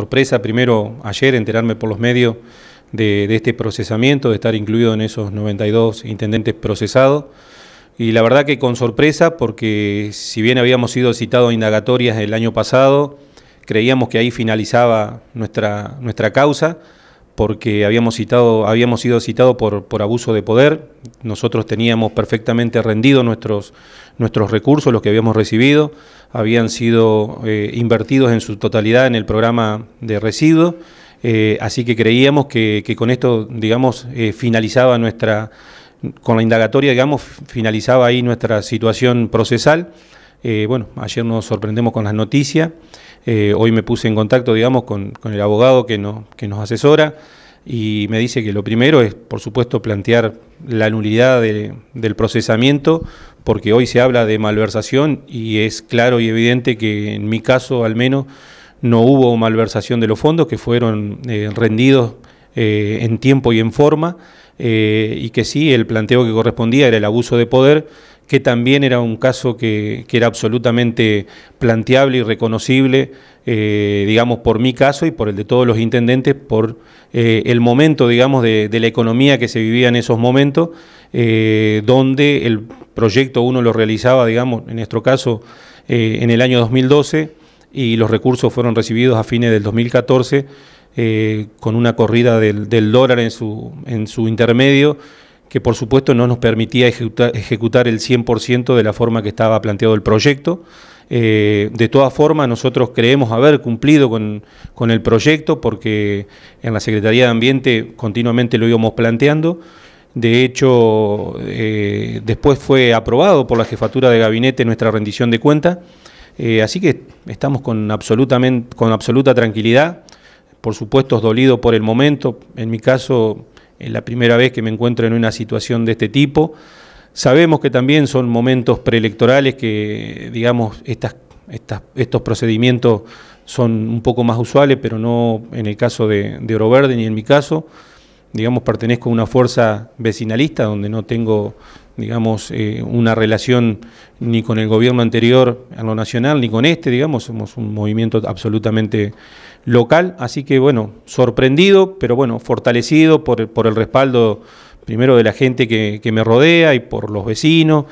Sorpresa primero ayer enterarme por los medios de, este procesamiento, de estar incluido en esos 92 intendentes procesados. Y la verdad que con sorpresa porque si bien habíamos sido citados a indagatorias el año pasado, creíamos que ahí finalizaba nuestra, nuestra causa porque habíamos, citado, habíamos sido citados por, por abuso de poder, nosotros teníamos perfectamente rendido nuestros, nuestros recursos, los que habíamos recibido, habían sido eh, invertidos en su totalidad en el programa de residuos. Eh, así que creíamos que, con esto, digamos, eh, finalizaba nuestra, con la indagatoria, digamos, finalizaba ahí nuestra situación procesal. bueno, ayer nos sorprendemos con las noticias, hoy me puse en contacto, digamos, con, el abogado que, que nos asesora y me dice que lo primero es, por supuesto, plantear la nulidad del procesamiento, porque hoy se habla de malversación y es claro y evidente que en mi caso al menos no hubo malversación de los fondos que fueron eh, rendidos eh, en tiempo y en forma, eh, y que sí, el planteo que correspondía era el abuso de poder que también era un caso que, era absolutamente planteable y reconocible, eh, digamos, por mi caso y por el de todos los intendentes, por eh, el momento, digamos, de, la economía que se vivía en esos momentos, eh, donde el proyecto uno lo realizaba, digamos, en nuestro caso, en el año 2012 y los recursos fueron recibidos a fines del 2014 con una corrida del, dólar en su, en su intermedio que por supuesto no nos permitía ejecutar, el 100% de la forma que estaba planteado el proyecto. Eh, de todas formas, nosotros creemos haber cumplido con, el proyecto porque en la Secretaría de Ambiente continuamente lo íbamos planteando. De hecho, eh, después fue aprobado por la jefatura de gabinete nuestra rendición de cuentas eh, así que estamos con, absolutamente, con absoluta tranquilidad. Por supuesto, es dolido por el momento. En mi caso, es la primera vez que me encuentro en una situación de este tipo. Sabemos que también son momentos preelectorales que, digamos, estas, estos procedimientos son un poco más usuales, pero no en el caso de, de Oroverde ni en mi caso digamos, pertenezco a una fuerza vecinalista donde no tengo, digamos, eh, una relación ni con el gobierno anterior a lo nacional, ni con este, digamos, somos un movimiento absolutamente local, así que bueno, sorprendido, pero bueno, fortalecido por, por el respaldo primero de la gente que, que me rodea y por los vecinos.